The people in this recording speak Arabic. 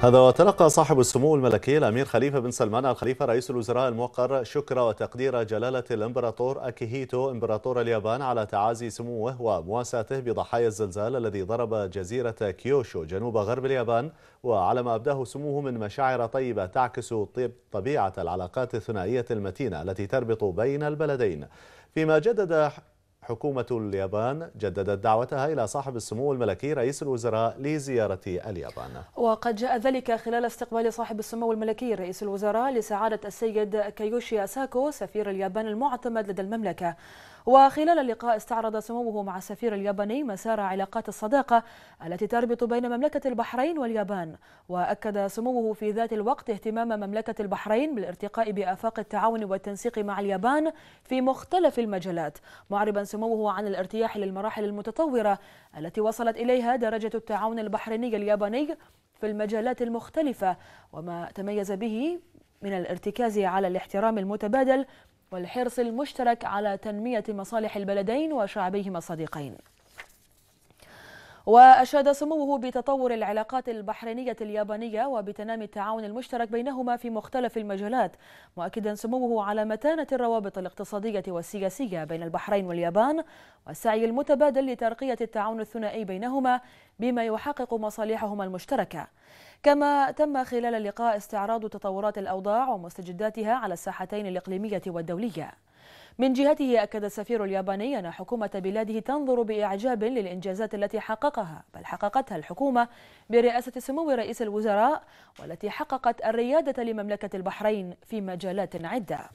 هذا وتلقى صاحب السمو الملكي الأمير خليفة بن سلمان الخليفة رئيس الوزراء الموقر شكر وتقدير جلالة الإمبراطور أكيهيتو إمبراطور اليابان على تعازي سموه ومواساته بضحايا الزلزال الذي ضرب جزيرة كيوشو جنوب غرب اليابان وعلى ما أبداه سموه من مشاعر طيبة تعكس طيب طبيعة العلاقات الثنائية المتينة التي تربط بين البلدين فيما جدد حكومة اليابان جددت دعوتها إلى صاحب السمو الملكي رئيس الوزراء لزيارة اليابان وقد جاء ذلك خلال استقبال صاحب السمو الملكي رئيس الوزراء لسعادة السيد كيوشي أساكو سفير اليابان المعتمد لدى المملكة وخلال اللقاء استعرض سموه مع السفير الياباني مسار علاقات الصداقة التي تربط بين مملكة البحرين واليابان وأكد سموه في ذات الوقت اهتمام مملكة البحرين بالارتقاء بآفاق التعاون والتنسيق مع اليابان في مختلف المجالات معربا سموه عن الارتياح للمراحل المتطورة التي وصلت إليها درجة التعاون البحريني الياباني في المجالات المختلفة وما تميز به من الارتكاز على الاحترام المتبادل والحرص المشترك على تنمية مصالح البلدين وشعبيهما الصديقين وأشاد سموه بتطور العلاقات البحرينية اليابانية وبتنامي التعاون المشترك بينهما في مختلف المجالات مؤكدا سموه على متانة الروابط الاقتصادية والسياسية بين البحرين واليابان والسعي المتبادل لترقية التعاون الثنائي بينهما بما يحقق مصالحهما المشتركة كما تم خلال اللقاء استعراض تطورات الأوضاع ومستجداتها على الساحتين الإقليمية والدولية من جهته أكد السفير الياباني أن حكومة بلاده تنظر بإعجاب للإنجازات التي حققها بل حققتها الحكومة برئاسة سمو رئيس الوزراء والتي حققت الريادة لمملكة البحرين في مجالات عدة